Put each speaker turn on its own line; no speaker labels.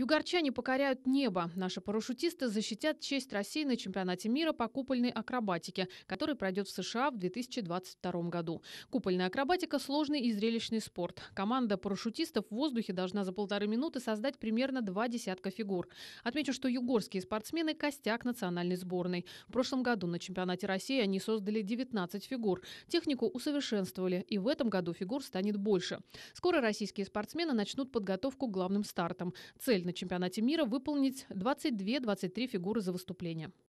Югорчане покоряют небо. Наши парашютисты защитят честь России на чемпионате мира по купольной акробатике, который пройдет в США в 2022 году. Купольная акробатика – сложный и зрелищный спорт. Команда парашютистов в воздухе должна за полторы минуты создать примерно два десятка фигур. Отмечу, что югорские спортсмены – костяк национальной сборной. В прошлом году на чемпионате России они создали 19 фигур. Технику усовершенствовали, и в этом году фигур станет больше. Скоро российские спортсмены начнут подготовку к главным стартам. Цель на чемпионате мира выполнить 22-23 фигуры за выступление.